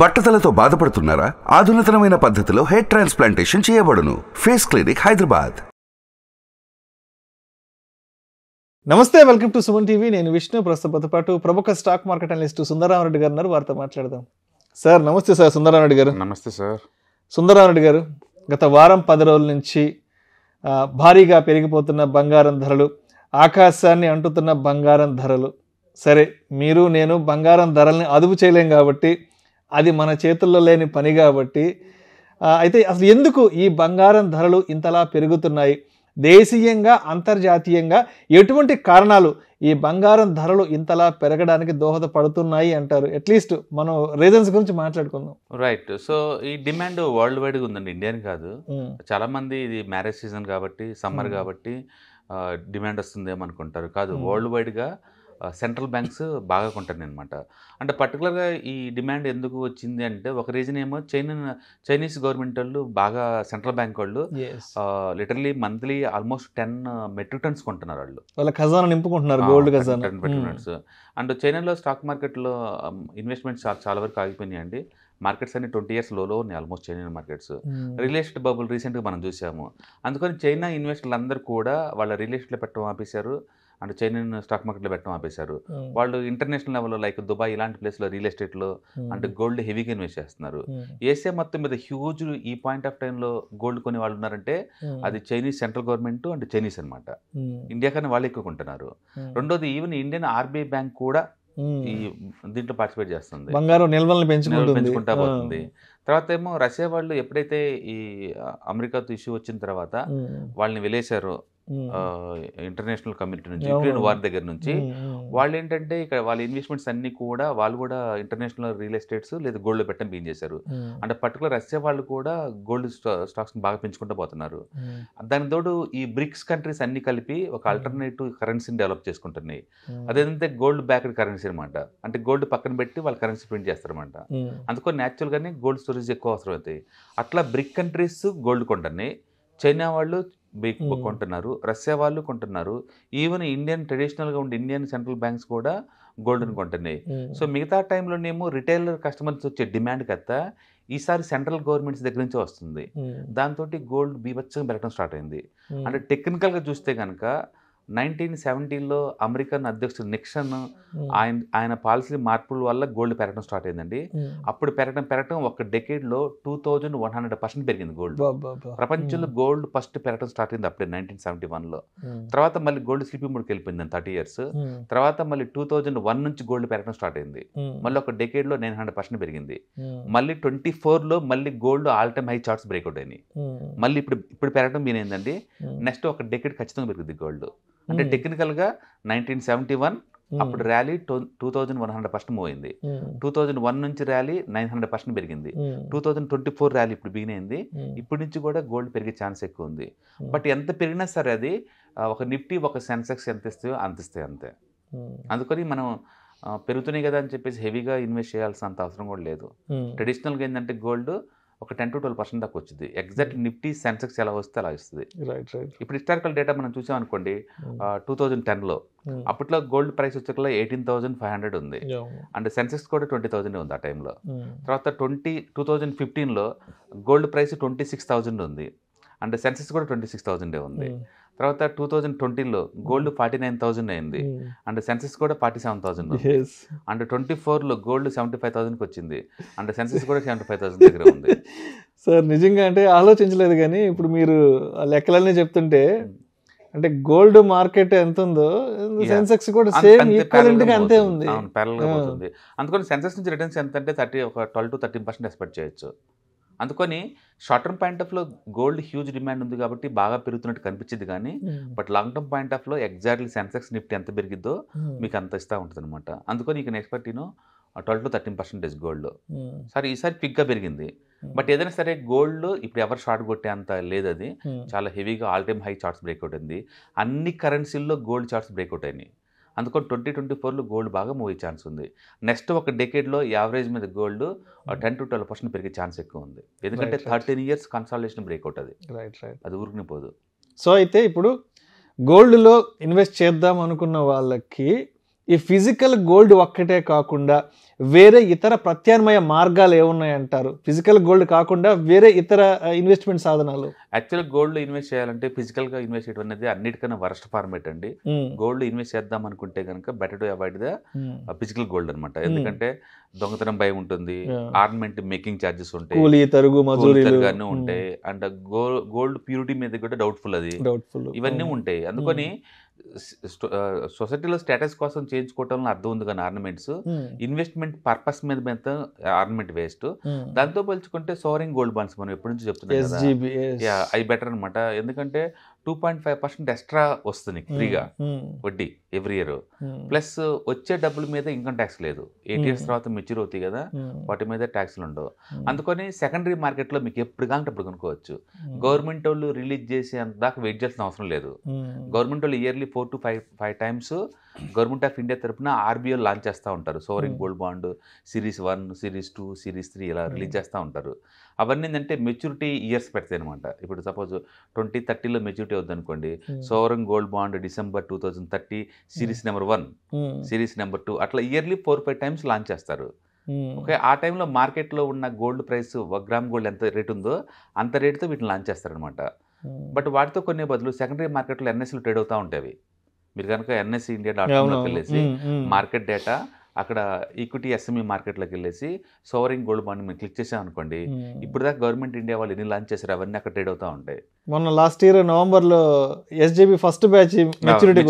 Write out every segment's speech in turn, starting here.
బట్టతలతో బాధపడుతున్నారా ఆధునితనమైన పద్ధతిలో హెయిర్ ట్రాన్స్ప్లాంటేషన్ చేయబడును ఫేస్ క్లినిక్ హైదరాబాద్ నమస్తే వెల్కమ్ టు సుమన్ టీవీ నేను విష్ణు ప్రస్తుతతో పాటు ప్రముఖ స్టాక్ మార్కెట్ అనలిస్ట్ సుందరరామరెడ్డి గారు ఉన్నారు వారితో మాట్లాడదాం సార్ నమస్తే సార్ సుందరరామరెడ్డి గారు నమస్తే సార్ సుందరరామరెడ్డి గారు గత వారం పది రోజుల నుంచి భారీగా పెరిగిపోతున్న బంగారం ధరలు ఆకాశాన్ని అంటుతున్న బంగారం ధరలు సరే మీరు నేను బంగారం ధరల్ని అదుపు చేయలేం కాబట్టి అది మన చేతుల్లో లేని పని కాబట్టి అయితే అసలు ఎందుకు ఈ బంగారం ధరలు ఇంతలా పెరుగుతున్నాయి దేశీయంగా అంతర్జాతీయంగా ఎటువంటి కారణాలు ఈ బంగారం ధరలు ఇంతలా పెరగడానికి దోహదపడుతున్నాయి అంటారు అట్లీస్ట్ మనం రీజన్స్ గురించి మాట్లాడుకుందాం రైట్ సో ఈ డిమాండ్ వరల్డ్ వైడ్గా ఉందండి ఇండియన్ కాదు hmm. చాలామంది ఇది మ్యారేజ్ సీజన్ కాబట్టి సమ్మర్ hmm. కాబట్టి డిమాండ్ వస్తుంది అనుకుంటారు కాదు వరల్డ్ hmm. వైడ్గా సెంట్రల్ బ్యాంక్స్ బాగా కొంటున్నాయన్నమాట అంటే పర్టికులర్గా ఈ డిమాండ్ ఎందుకు వచ్చింది అంటే ఒక రీజన్ ఏమో చైనా చైనీస్ గవర్నమెంట్ వాళ్ళు బాగా సెంట్రల్ బ్యాంక్ వాళ్ళు literally monthly almost ten metric tons కొంటున్నారు వాళ్ళు వాళ్ళ ఖజానా నింపుకుంటున్నారు గోల్డ్ ఖజానా అండ్ చైనాలో స్టాక్ మార్కెట్లో ఇన్వెస్ట్మెంట్స్ చాలా వరకు ఆగిపోయినాయండి మార్కెట్స్ అన్ని ట్వంటీ ఇయర్స్ లోలో ఉన్నాయి almost China markets real estate bubble రీసెంట్గా మనం చూసాము అందుకని చైనా ఇన్వెస్టర్లు అందరూ కూడా వాళ్ళ రియల్ ఎస్టేట్లో పెట్టడం ఆపేశారు అంటే చైనీన్ స్టాక్ మార్కెట్లో పెట్టడం ఆపేశారు వాళ్ళు ఇంటర్నేషనల్ లెవెల్లో లైక్ దుబాయ్ ఇలాంటి ప్లేస్లో రియల్ ఎస్టేట్లో అంటే గోల్డ్ హెవీగా ఇన్వెస్ట్ చేస్తున్నారు ఏసే మొత్తం మీద హ్యూజ్ ఈ పాయింట్ ఆఫ్ టైంలో గోల్డ్ కొని వాళ్ళు ఉన్నారంటే అది Chinese central government and Chinese అనమాట ఇండియా కన్నా వాళ్ళు ఎక్కువ కొంటున్నారు రెండోది ఈవెన్ ఇండియన్ ఆర్బీఐ బ్యాంక్ కూడా ఈ దీంట్లో పార్టిసిపేట్ చేస్తుంది బంగారం నిల్వలను పెంచుకుంటా పోతుంది తర్వాత ఏమో రష్యా వాళ్ళు ఎప్పుడైతే ఈ అమెరికాతో ఇష్యూ వచ్చిన తర్వాత వాళ్ళని వెళ్ళేశారో ఇంటర్నేషనల్ కమ్యూనిటీ నుంచి యుక్రెయిన్ వార్ దగ్గర నుంచి వాళ్ళు ఏంటంటే ఇక్కడ వాళ్ళ ఇన్వెస్ట్మెంట్స్ అన్ని కూడా వాళ్ళు కూడా ఇంటర్నేషనల్ రియల్ ఎస్టేట్స్ లేదా గోల్డ్ పెట్టడం బీన్ చేశారు అంటే పర్టికులర్ రష్యా వాళ్ళు కూడా గోల్డ్ స్టాక్స్ బాగా పెంచుకుంటూ పోతున్నారు దాని తోడు ఈ బ్రిక్స్ కంట్రీస్ అన్ని కలిపి ఒక ఆల్టర్నేటివ్ కరెన్సీని డెవలప్ చేసుకుంటున్నాయి అదేంటంటే గోల్డ్ బ్యాక్డ్ కరెన్సీ అనమాట అంటే గోల్డ్ పక్కన పెట్టి వాళ్ళు కరెన్సీ ప్రింట్ చేస్తారనమాట న్యాచురల్ గానే గోల్డ్ స్టోరేజ్ ఎక్కువ అవసరం అవుతాయి అట్లా బ్రిక్ కంట్రీస్ గోల్డ్ కొంటున్నాయి చైనా వాళ్ళు కొంటున్నారు రష్యా వాళ్ళు కొంటున్నారు ఈవెన్ ఇండియన్ ట్రెడిషనల్ గా ఉండే ఇండియన్ సెంట్రల్ బ్యాంక్స్ కూడా గోల్డ్ని కొంటున్నాయి సో మిగతా టైంలోనేమో రిటైలర్ కస్టమర్స్ వచ్చే డిమాండ్ కత్తా ఈసారి సెంట్రల్ గవర్నమెంట్స్ దగ్గర నుంచే వస్తుంది దాంతో గోల్డ్ బీభత్సంగా పెరగడం స్టార్ట్ అయింది అంటే టెక్నికల్ గా చూస్తే కనుక నైన్టీన్ సెవెంటీన్లో అమెరికన్ అధ్యక్షుడు నిక్షన్ ఆయన ఆయన పాలసీ మార్పుల వల్ల గోల్డ్ పెరగడం స్టార్ట్ అయిందండి అప్పుడు పెరగడం పెరగడం ఒక డెకేడ్లో two thousand one hundred percent పెరిగింది గోల్డ్ ప్రపంచంలో గోల్డ్ ఫస్ట్ పెరగడం స్టార్ట్ అయింది అప్పుడే నైన్టీన్ సెవెంటీ వన్లో తర్వాత మళ్ళీ గోల్డ్ స్లిపింగ్ మూడుకి వెళ్ళిపోయింది థర్టీ ఇయర్స్ తర్వాత మళ్ళీ టూ థౌజండ్ వన్ నుంచి గోల్డ్ పెరగడం స్టార్ట్ అయింది మళ్ళీ ఒక డెకేడ్లో నైన్ హండ్రెడ్ పర్సెంట్ పెరిగింది మళ్ళీ ట్వంటీ ఫోర్లో మళ్ళీ gold all time high charts breakout అయినాయి మళ్ళీ ఇప్పుడు ఇప్పుడు పెరగడం మీనేందండి నెక్స్ట్ ఒక డెకేడ్ ఖచ్చితంగా పెరిగింది గోల్డ్ అంటే టెక్నికల్ గా నైన్టీన్ సెవెంటీ వన్ అప్పుడు rally two thousand one hundred percent పోయింది టూ థౌజండ్ వన్ నుంచి ర్యాలీ నైన్ హండ్రెడ్ పర్సెంట్ పెరిగింది two thousand twenty four rally ఇప్పుడు బిగిన్ అయింది ఇప్పటి నుంచి కూడా గోల్డ్ పెరిగే ఛాన్స్ ఎక్కువ ఉంది బట్ ఎంత పెరిగినా సరే అది ఒక నిఫ్టీ ఒక సెన్సెక్స్ ఎంత ఇస్తాయో అంత ఇస్తాయి అంతే అందుకని మనం పెరుగుతున్నాయి కదా అని చెప్పేసి హెవీగా ఇన్వెస్ట్ చేయాల్సినంత అవసరం కూడా లేదు ట్రెడిషనల్గా ఏంటంటే గోల్డ్ ఒక టెన్ టు ట్వెల్వ్ పర్సెంట్ దాకా వచ్చింది ఎగ్జాక్ట్ నిఫ్టీ సెన్సెక్స్ ఎలా వస్తే అలా ఇస్తుంది ఇప్పుడు హిస్టారికల్ డేటా మనం అనుకోండి టూ థౌజండ్ టెన్లో అప్పట్లో గోల్డ్ ప్రైస్ వచ్చేకల్లా ఎయిటీన్ థౌసండ్ ఫైవ్ హండ్రెడ్ ఉంది అండ్ సెన్సెక్స్ కూడా ట్వంటీ థౌసండ్ ఉంది ఆ టైంలో hmm. తర్వాత ట్వంటీ టూ థౌజండ్ ఫిఫ్టీన్లో gold price twenty six thousand ఉంది అండ్ సెన్సెక్స్ కూడా ట్వంటీ సిక్స్ థౌసండ్ ఉంది hmm. తర్వాత టూ థౌజండ్ ట్వంటీలో గోల్డ్ ఫార్టీ నైన్ థౌసండ్ అయింది hmm. అండ్ సెన్సెస్ కూడా forty seven thousand and twenty ఫోర్లో గోల్డ్ సెవెంటీ ఫైవ్ థౌసండ్కి వచ్చింది అండ్ సెన్సెస్ కూడా సెవెంటీ ఫైవ్ థౌసండ్ దగ్గర ఉంది సార్ నిజంగా అంటే ఆలోచించలేదు కానీ ఇప్పుడు మీరు లెక్కలన్నీ చెప్తుంటే hmm. అంటే గోల్డ్ మార్కెట్ ఎంత ఉందో సెన్సెక్స్ కూడా సేమ్ ఈక్వలెంట్ అంతే ఉంది అవును hmm. అందుకని సెన్సెక్స్ నుంచి రిటర్న్స్ ఎంత అంటే థర్టీ ఒక twelve to thirteen percent expect చేయొచ్చు అందుకని షార్ట్ టర్మ్ పాయింట్ ఆఫ్లో గోల్డ్ హ్యూజ్ డిమాండ్ ఉంది కాబట్టి బాగా పెరుగుతున్నట్టు కనిపించింది కానీ బట్ లాంగ్ టర్మ్ పాయింట్ ఆఫ్లో ఎగ్జాక్ట్లీ సెన్సెక్స్ నిఫ్టీ ఎంత పెరిగిద్దో hmm. మీకు అంత ఇస్తూ ఉంటుంది అనమాట అందుకని ఇక నెక్స్ట్ పట్టిను twelve to thirteen percentage gold సరే ఈసారి పిగ్గా పెరిగింది బట్ hmm. ఏదైనా సరే గోల్డ్ ఇప్పుడు ఎవరు షార్ట్ కొట్టే అంత లేదు అది hmm. చాలా హెవీగా all time high charts breakout అయింది అన్ని కరెన్సీల్లో గోల్డ్ చార్ట్స్ బ్రేక్అవుట్ అయినాయి అందుకని ట్వంటీ ట్వంటీ ఫోర్లో గోల్డ్ బాగా మూవీ ఛాన్స్ ఉంది నెక్స్ట్ ఒక డెకేడ్లో యావరేజ్ మీద gold hmm. Ten to twelve percent పెరిగే ఛాన్స్ ఎక్కువ ఉంది ఎందుకంటే థర్టీన్ ఇయర్స్ కన్సల్టేషన్ బ్రేక్అవుట్ అది రైట్ రైట్ అది ఊరికి పోదు సో అయితే ఇప్పుడు గోల్డ్లో ఇన్వెస్ట్ చేద్దాం అనుకున్న వాళ్ళకి ఈ ఫిజికల్ గోల్డ్ ఒక్కటే కాకుండా వేరే ఇతర ప్రత్యామ్నాయ మార్గాలు ఏమున్నాయంటారు ఫిజికల్ గోల్డ్ కాకుండా వేరే ఇతర ఇన్వెస్ట్మెంట్ సాధనాలు యాక్చువల్ గోల్డ్ ఇన్వెస్ట్ చేయాలంటే ఫిజికల్ గా ఇన్వెస్ట్ చేయడం అనేది అన్నిటికన్నా వరస్ట్ ఫార్మేట్ అండి గోల్డ్ ఇన్వెస్ట్ చేద్దాం అనుకుంటే కనుక better to avoid the physical gold అనమాట ఎందుకంటే దొంగతనం భయం ఉంటుంది ఆర్నమెంట్ మేకింగ్ ఛార్జెస్ ఉంటాయి తరుగు ఉంటాయి అండ్ గోల్డ్ ప్యూరిటీ మీద కూడా డౌట్ఫుల్ అది ఇవన్నీ ఉంటాయి అందుకని సొసైటీలో స్టేటస్ కోసం చేయించుకోవటంలో అర్థం ఉంది కానీ ఆర్నమెంట్స్ ఇన్వెస్ట్మెంట్ పర్పస్ మీద మీద ఆర్నమెంట్ వేస్ట్ దాంతో పోల్చుకుంటే సోరింగ్ గోల్డ్ బాండ్స్ మనం ఎప్పటి నుంచి చెప్తున్నాం ఐ బెటర్ అనమాట ఎందుకంటే two point five percent extra వస్తుంది ఫ్రీగా వడ్డీ ఎవ్రీ ఇయర్ ప్లస్ వచ్చే డబ్బుల మీద ఇన్కమ్ ట్యాక్స్ లేదు ఎయిట్ ఇయర్స్ తర్వాత మెచ్యూర్ అవుతాయి కదా వాటి మీద ట్యాక్స్లు ఉండవు అందుకని సెకండరీ మార్కెట్లో మీకు ఎప్పుడు కావాలంటే అప్పుడు కొనుక్కోవచ్చు గవర్నమెంట్ వాళ్ళు రిలీజ్ చేసే దాకా వెయిట్ చేయాల్సిన అవసరం లేదు గవర్నమెంట్ వాళ్ళు yearly four to five five times government of India తరఫున ఆర్బీఐ లాంచ్ చేస్తూ ఉంటారు sovereign hmm. Gold bond series one series two series three ఇలా రిలీజ్ hmm. చేస్తూ ఉంటారు అవన్నీ ఏంటంటే మెచ్యూరిటీ ఇయర్స్ పెడతాయి అనమాట ఇప్పుడు సపోజ్ ట్వంటీ థర్టీలో మెచ్యూరిటీ వద్దనుకోండి hmm. Sovereign gold bond December two thousand thirty series number one series number two అట్లా yearly four five times launch చేస్తారు ఓకే ఆ టైంలో మార్కెట్లో ఉన్న గోల్డ్ ప్రైస్ ఒక గ్రామ్ గోల్డ్ ఎంత రేట్ ఉందో అంత రేటుతో వీటిని లాంచ్ చేస్తారనమాట బట్ వాటితో కొన్ని బదులు సెకండరీ మార్కెట్లో ఎన్ఎస్లు ట్రేడ్ అవుతూ ఉంటాయి మీరు కనుక ఎన్ఎస్సి ఇండియా డాట్ కామ్లోకి వెళ్ళేసి మార్కెట్ డేటా అక్కడ ఈక్విటీ ఎస్ఎంఈ మార్కెట్లోకి వెళ్ళేసి సోవరింగ్ గోల్డ్ బాండ్ మేము క్లిక్ చేసాం అనుకోండి ఇప్పుడు దాకా గవర్నమెంట్ ఇండియా వాళ్ళు ఎన్ని లాంచ్ చేశారు అవన్నీ అక్కడ ట్రేడ్ అవుతా ఉంటాయి మొన్న లాస్ట్ ఇయర్ నవంబర్ లో ఎస్జీబీ ఫస్ట్ బ్యాచ్ మెచ్యూరిటీ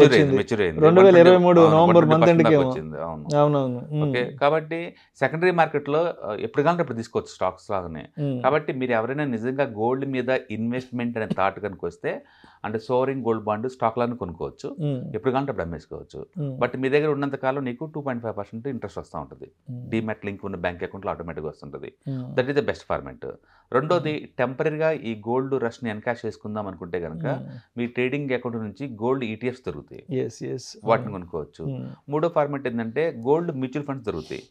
రెండు వేల ఇరవై మూడు నవంబర్ మంత్ ఎండ్కి వచ్చింది అవునవును ఓకే కాబట్టి సెకండరీ మార్కెట్ లో ఎప్పుడు కావాలంటే అప్పుడు తీసుకోవచ్చు స్టాక్స్ లాగానే కాబట్టి మీరు ఎవరైనా నిజంగా గోల్డ్ మీద ఇన్వెస్ట్మెంట్ అనే థాట్ కనుక వస్తే అంటే సోవరింగ్ గోల్డ్ బాండ్ స్టాక్ లాగానే కొనుక్కోవచ్చు ఎప్పుడు కావాలంటే అప్పుడు అమ్మేసుకోవచ్చు బట్ మీ దగ్గర ఉన్నంత కాలం నీకు టూ పాయింట్ ఫైవ్ పర్సెంట్ పెట్టుకుంటే ఇంట్రెస్ట్ వస్తూ ఉంటుంది డిమెట్ లింక్ ఉన్న బ్యాంక్ అకౌంట్లో ఆటోమేటిక్గా వస్తుంటుంది that is the best format రెండోది టెంపరీగా hmm. ఈ గోల్డ్ రష్ని ఎన్కాష్ చేసుకుందాం అనుకుంటే కనుక hmm. మీ ట్రేడింగ్ అకౌంట్ నుంచి గోల్డ్ ఈటీఎఫ్స్ e దొరుకుతాయి వాటిని hmm. కొనుక్కోవచ్చు మూడో ఫార్మెట్ ఏంటంటే గోల్డ్ మ్యూచువల్ ఫండ్స్ దొరుకుతాయి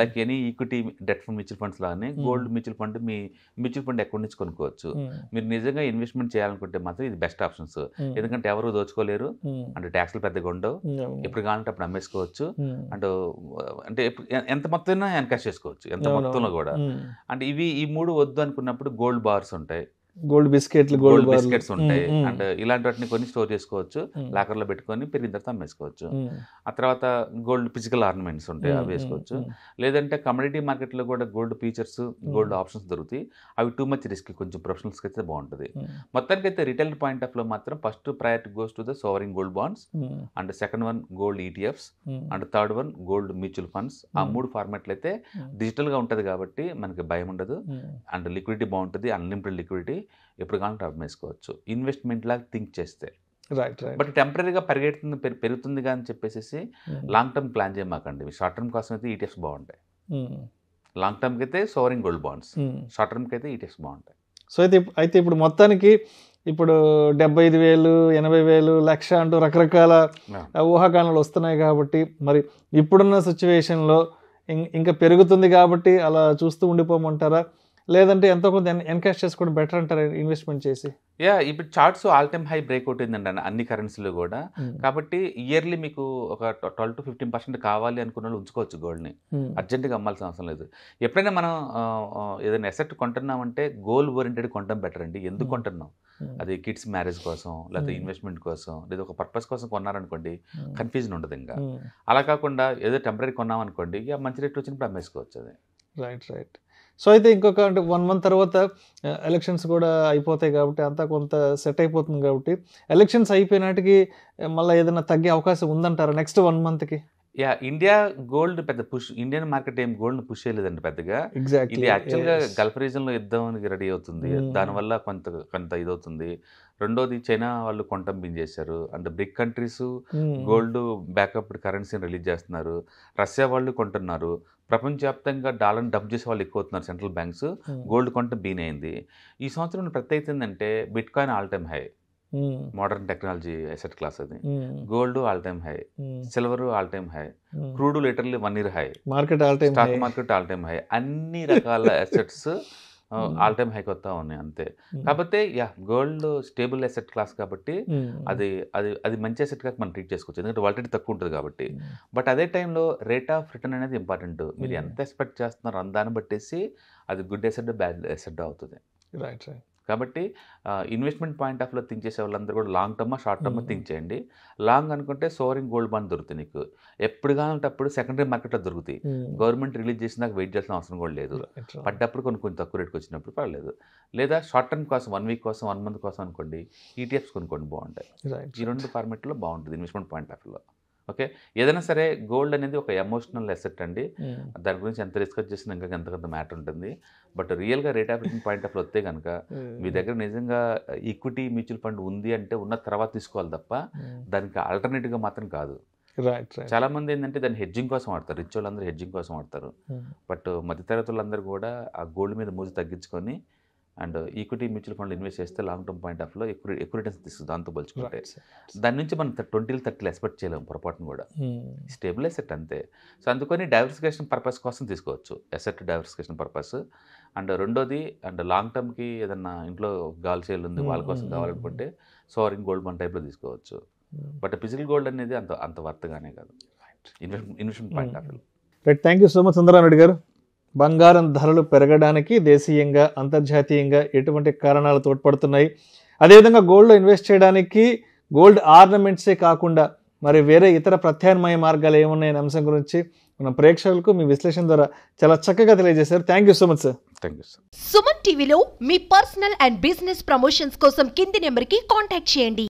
like any equity debt fund mutual funds లాగానే గోల్డ్ మ్యూచువల్ ఫండ్ మీ మ్యూచువల్ ఫండ్ అకౌంట్ నుంచి కొనుక్కోవచ్చు మీరు నిజంగా ఇన్వెస్ట్మెంట్ చేయాలనుకుంటే మాత్రం ఇది బెస్ట్ ఆప్షన్స్ ఎందుకంటే ఎవరు దోచుకోలేరు అంటే ట్యాక్స్లు పెద్దగా ఉండవు ఎప్పుడు కావాలంటే అప్పుడు అమ్మేసుకోవచ్చు అండ్ అంటే ఎంత మొత్తం ఎన్కాష్ చేసుకోవచ్చు ఎంత మొత్తంలో కూడా అంటే ఇవి ఈ మూడు వద్దు అనుకున్నప్పుడు గోల్డ్ బార్స్ ఉంటాయి గోల్డ్ బిస్కెట్లు గోల్డ్ బిస్కెట్స్ ఉంటాయి అండ్ ఇలాంటి వాటిని కొన్ని స్టోర్ చేసుకోవచ్చు లాకర్ లో పెట్టుకొని పెరిగిన తర్వాత అమ్మేసుకోవచ్చు ఆ తర్వాత గోల్డ్ ఫిజికల్ ఆర్నమెంట్స్ ఉంటాయి అవి వేసుకోవచ్చు లేదంటే కమోడిటీ లో కూడా గోల్డ్ ఫీచర్స్ గోల్డ్ ఆప్షన్స్ దొరుకుతాయి అవి టూ మచ్ రిస్క్ కొంచెం ప్రొఫెషనల్స్ అయితే బాగుంటుంది మొత్తానికి అయితే రిటైల్ పాయింట్ ఆఫ్ లో మాత్రం first priority goes to the sovereign gold bonds and second one gold ETFs e and third one gold mutual funds ఆ మూడు ఫార్మాట్లు అయితే గా ఉంటది కాబట్టి మనకి భయం ఉండదు అండ్ లిక్విడిటీ బాగుంటుంది అన్లిమిటెడ్ లిక్విడిటీ ఎప్పుడు కావాలంటే టర్మ్ వేసుకోవచ్చు ఇన్వెస్ట్మెంట్ లాగా థింక్ చేస్తే రైట్ రైట్ బట్ టెంపరీగా పెరిగేతుంది పెరుగుతుంది కానీ చెప్పేసి లాంగ్ టర్మ్ ప్లాన్ చేయమాకండి షార్ట్ టర్మ్ కోసం అయితే ఈటీఎఫ్స్ e బాగుంటాయి లాంగ్ hmm. టర్మ్కి అయితే సోవరింగ్ గోల్డ్ బాండ్స్ షార్ట్ టర్మ్కి అయితే ఈటీఎఫ్స్ e బాగుంటాయి సో అయితే అయితే ఇప్పుడు మొత్తానికి ఇప్పుడు డెబ్బై ఐదు వేలు ఎనభై వేలు లక్ష అంటూ రకరకాల ఊహాగానాలు వస్తున్నాయి కాబట్టి మరి ఇప్పుడున్న సిచ్యువేషన్లో ఇంకా పెరుగుతుంది కాబట్టి అలా చూస్తూ ఉండిపోమంటారా లేదంటే ఎంతో కొంత ఎన్కాష్ చేసుకోవడం బెటర్ అంటారు ఇన్వెస్ట్మెంట్ చేసి యా ఇప్పుడు charts all time high break అన్న అన్ని కరెన్సీలు కూడా కాబట్టి ఇయర్లీ మీకు ఒక ట్వెల్వ్ టు ఫిఫ్టీన్ పర్సెంట్ కావాలి అనుకున్న వాళ్ళు ఉంచుకోవచ్చు గోల్డ్ని అర్జెంటుగా అమ్మాల్సిన అవసరం లేదు ఎప్పుడైనా మనం ఏదైనా ఎసెట్ కొంటున్నామంటే గోల్డ్ ఓరియంటెడ్ కొంటాం బెటర్ అండి ఎందుకు కొంటున్నాం అది కిడ్స్ మ్యారేజ్ కోసం లేకపోతే ఇన్వెస్ట్మెంట్ కోసం లేదా ఒక పర్పస్ కోసం కొన్నారనుకోండి కన్ఫ్యూజన్ ఉండదు ఇంకా అలా కాకుండా ఏదో టెంపరీ కొన్నాం అనుకోండి ఇక మంచి రేట్ వచ్చినప్పుడు అమ్మేసుకోవచ్చు అది రైట్ రైట్ సో అయితే ఇంకొక అంటే వన్ మంత్ తర్వాత ఎలక్షన్స్ కూడా అయిపోతాయి కాబట్టి అంతా కొంత సెట్ అయిపోతుంది కాబట్టి ఎలక్షన్స్ అయిపోయినాటికి మళ్ళీ ఏదైనా తగ్గే అవకాశం ఉందంటారా నెక్స్ట్ వన్ మంత్కి యా ఇండియా గోల్డ్ పెద్ద పుష్ ఇండియన్ మార్కెట్ ఏం గోల్డ్ పుష్ చేయలేదండి పెద్దగా ఇది యాక్చువల్గా గల్ఫ్ రీజన్లో యుద్ధానికి రెడీ అవుతుంది hmm. దానివల్ల కొంత కొంత ఇదవుతుంది రెండోది చైనా వాళ్ళు కొంటం చేశారు అంటే బ్రిక్ కంట్రీస్ గోల్డ్ బ్యాకప్ కరెన్సీని రిలీజ్ చేస్తున్నారు రష్యా వాళ్ళు కొంటున్నారు ప్రపంచవ్యాప్తంగా డాలర్ని డబ్ చేసే వాళ్ళు ఎక్కువ అవుతున్నారు సెంట్రల్ బ్యాంక్స్ hmm. గోల్డ్ కొంటే బీన్ అయింది ఈ సంవత్సరం ప్రత్యేకత ఏంటంటే bitcoin all time high hmm. Modern technology asset class అది hmm. Gold all time high silver all time high crude literally one year high market all time stock market all time high అన్ని రకాల assets all time hike వస్తూ ఉన్నాయి అంతే కాకపోతే yeah gold stable asset class కాబట్టి అది అది అది మంచి అసెట్ గా మనం ట్రీట్ చేసుకోవచ్చు ఎందుకంటే వాలిటీ తక్కువ ఉంటుంది కాబట్టి బట్ అదే టైంలో రేట్ ఆఫ్ రిటర్న్ అనేది ఇంపార్టెంట్ మీరు ఎంత ఎక్స్పెక్ట్ చేస్తున్నారో దాన్ని బట్టేసి అది గుడ్ అసెడ్ బ్యాడ్ అసెడ్ అవుతుంది రైట్ రైట్ కాబట్టి ఇన్వెస్ట్మెంట్ పాయింట్ ఆఫ్ థింక్ చేసే వాళ్ళందరూ కూడా long term short term think చేయండి లాంగ్ అనుకుంటే సోరింగ్ గోల్డ్ బాండ్ దొరుకుతుంది నీకు ఎప్పుడు అప్పుడు సెకండరీ మార్కెట్లో దొరుకుతాయి గవర్నమెంట్ hmm. రిలీజ్ చేసినాక వెయిట్ చేసిన అవసరం కూడా లేదు hmm, పడ్డప్పుడు కొన్ని కొంచెం తక్కువ రేట్కి వచ్చినప్పుడు పర్లేదు లేదా షార్ట్ టర్మ్ కోసం వన్ వీక్ కోసం వన్ మంత్ కోసం అనుకోండి ఈటీఎఫ్స్ e కొనుక్కోండి బాగుంటాయి ఈ రెండు ఫార్మేట్లో బాగుంటుంది ఇన్వెస్ట్మెంట్ పాయింట్ ఆఫ్ ఓకే ఏదైనా సరే గోల్డ్ అనేది ఒక ఎమోషనల్ ఎసెట్ అండి దాని గురించి ఎంత డిస్కస్ చేసినా ఇంకా కొంత మ్యాటర్ ఉంటుంది బట్ రియల్గా రేట్ ఆఫ్ పాయింట్ ఆఫ్ వస్తే కనుక మీ దగ్గర నిజంగా ఈక్విటీ మ్యూచువల్ ఫండ్ ఉంది అంటే ఉన్న తర్వాత తీసుకోవాలి తప్ప దానికి ఆల్టర్నేటివ్గా మాత్రం కాదు చాలా మంది ఏంటంటే దాన్ని హెడ్జింగ్ కోసం ఆడతారు రిచ్ వాళ్ళందరూ హెడ్జింగ్ కోసం ఆడతారు బట్ మధ్యతరగతులందరూ కూడా ఆ గోల్డ్ మీద మూజు తగ్గించుకొని అండ్ ఈక్విటీ మ్యూచువల్ ఫండ్లు ఇన్వెస్ట్ చేస్తే లాంగ్ టర్మ్ పాయింట్ ఆఫ్లో ఎక్కువ ఎక్కువ రిటర్న్స్ తీసుకుంది దాంతో పోల్చుకుంటే దాని నుంచి మనం ట్వంటీలు థర్టీలు ఎక్స్పెక్ట్ చేయలేము పొరపాటును కూడా hmm. స్టేబుల్ ఎసెట్ అంతే సో అందుకని డైవర్సిఫికేషన్ పర్పస్ కోసం తీసుకోవచ్చు ఎసెట్ డైవర్సిఫికేషన్ పర్పస్ అండ్ రెండోది అండ్ లాంగ్ టర్మ్కి ఏదన్నా ఇంట్లో గాల్ ఉంది వాళ్ళ కోసం hmm, hmm, కావాలనుకుంటే సోరింగ్ గోల్డ్ మన టైప్లో తీసుకోవచ్చు బట్ ఫిజికల్ గోల్డ్ అనేది అంత అంత వర్త్గానే కాదు invest investment point of view right thank you so much Sundarareddy గారు బంగారం ధరలు పెరగడానికి దేశీయంగా అంతర్జాతీయంగా ఎటువంటి కారణాలు తోడ్పడుతున్నాయి అదేవిధంగా గోల్డ్లో ఇన్వెస్ట్ చేయడానికి గోల్డ్ ఆర్నమెంట్సే కాకుండా మరి వేరే ఇతర ప్రత్యామ్నాయ మార్గాలు ఏమున్నాయనే అంశం గురించి మన ప్రేక్షకులకు మీ విశ్లేషణ ద్వారా చాలా చక్కగా తెలియజేశారు thank you so much sir thank you sir Suman టీవీలో మీ పర్సనల్ అండ్ బిజినెస్ ప్రమోషన్స్ కోసం కింది నెంబర్కి కాంటాక్ట్ చేయండి